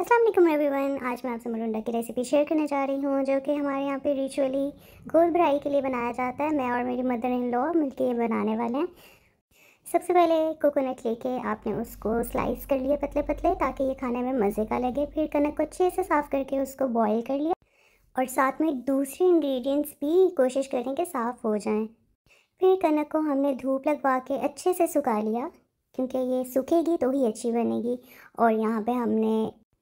Aslam everyone आज मैं आपसे मरुंडा की रेसिपी शेयर करने जा रही हूँ जो कि हमारे यहाँ पे रिचुअली गोल भराई के लिए बनाया जाता है मैं और मेरी मदर इन लॉ मिलके ये बनाने वाले हैं सबसे पहले कोकोनट लेके आपने उसको स्लाइस कर लिया पतले पतले ताकि ये खाने में मज़े का लगे फिर कनक को अच्छे से साफ़ करके उसको बॉयल कर लिया और साथ में दूसरे इंग्रेडिएंट्स भी कोशिश करें कि साफ़ हो जाएं फिर कनक को हमने धूप लगवा के अच्छे से सुखा लिया क्योंकि ये सूखेगी तो ही अच्छी बनेगी और यहाँ पे हमने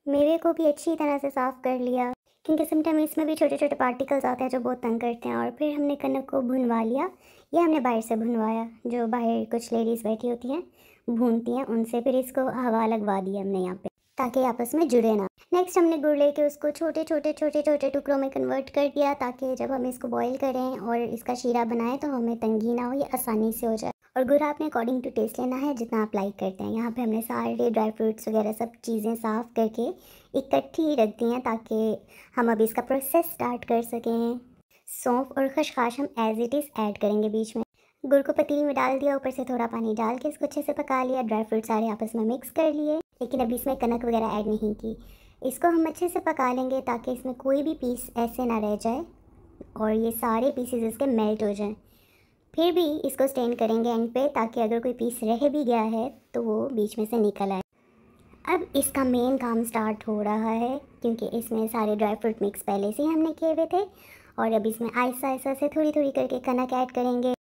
मेवे को भी अच्छी तरह से साफ़ कर लिया क्योंकि समटाइम इसमें भी छोटे छोटे पार्टिकल्स आते हैं जो बहुत तंग करते हैं और फिर हमने कनक को भुनवा लिया या हमने बाहर से भुनवाया जो बाहर कुछ लेडीज़ बैठी होती हैं भूनती हैं उनसे फिर इसको हवा लगवा दी हमने यहाँ पे ताकि आपस में जुड़े ना नेक्स्ट हमने गुड़ लेके उसको छोटे छोटे छोटे छोटे टुकड़ों में कन्वर्ट कर दिया ताकि जब हम इसको बॉईल करें और इसका शीरा बनाएं तो हमें तंगी ना हो ये आसानी से हो जाए और गुड़ आपने अकॉर्डिंग टू टेस्ट लेना है जितना आप लाइक करते हैं यहाँ पे हमने सारे ड्राई फ्रूट्स वगैरह सब चीज़ें साफ़ करके इकट्ठी रख दी हैं ताकि हम अभी इसका प्रोसेस स्टार्ट कर सकें सौंफ और खशखाश हम एज इट इज़ ऐड करेंगे बीच में गुड़ को पतीली में डाल दिया ऊपर से थोड़ा पानी डाल के इसको अच्छे से पका लिया ड्राई फ्रूट सारे आपस में मिक्स कर लिए लेकिन अभी इसमें कनक वगैरह ऐड नहीं की इसको हम अच्छे से पका लेंगे ताकि इसमें कोई भी पीस ऐसे ना रह जाए और ये सारे पीसेज इसके मेल्ट हो जाएं फिर भी इसको स्टेन करेंगे एंड पे ताकि अगर कोई पीस रह भी गया है तो वो बीच में से निकल आए अब इसका मेन काम स्टार्ट हो रहा है क्योंकि इसमें सारे ड्राई फ्रूट मिक्स पहले से ही हमने किए हुए थे और अब इसमें आहिस्ता आहिस्ता से थोड़ी थोड़ी करके कनक ऐड करेंगे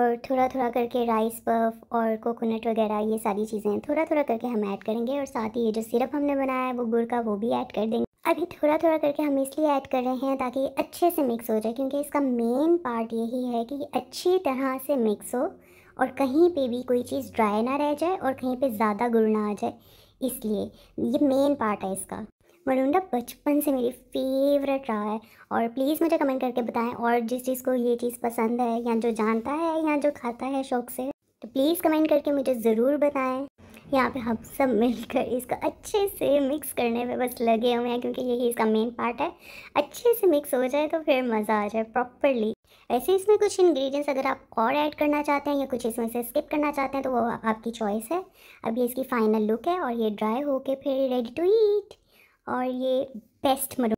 और थोड़ा थोड़ा करके राइस पफ और कोकोनट वगैरह ये सारी चीज़ें थोड़ा थोड़ा करके हम ऐड करेंगे और साथ ही ये जो सिरप हमने बनाया है वो गुड़ का वो भी ऐड कर देंगे अभी थोड़ा थोड़ा करके हम इसलिए ऐड कर रहे हैं ताकि अच्छे से मिक्स हो जाए क्योंकि इसका मेन पार्ट यही है कि अच्छी तरह से मिक्स हो और कहीं पे भी कोई चीज़ ड्राई ना रह जाए और कहीं पे ज़्यादा गुड़ ना आ जाए इसलिए ये मेन पार्ट है इसका मरुंडा बचपन से मेरी फेवरेट रहा है और प्लीज़ मुझे कमेंट करके बताएं और जिस चीज़ को ये चीज़ पसंद है या जो जानता है या जो खाता है शौक से तो प्लीज़ कमेंट करके मुझे ज़रूर बताएं यहाँ पे हम सब मिलकर इसको अच्छे से मिक्स करने में बस लगे हुए हैं क्योंकि यही इसका मेन पार्ट है अच्छे से मिक्स हो जाए तो फिर मज़ा आ जाए प्रॉपरली ऐसे इसमें कुछ इंग्रेडिएंट्स अगर आप और ऐड करना चाहते हैं या कुछ इसमें से स्किप करना चाहते हैं तो वो आपकी चॉइस है अब ये इसकी फ़ाइनल लुक है और ये ड्राई होके फिर रेडी टू ईट और ये बेस्ट मरू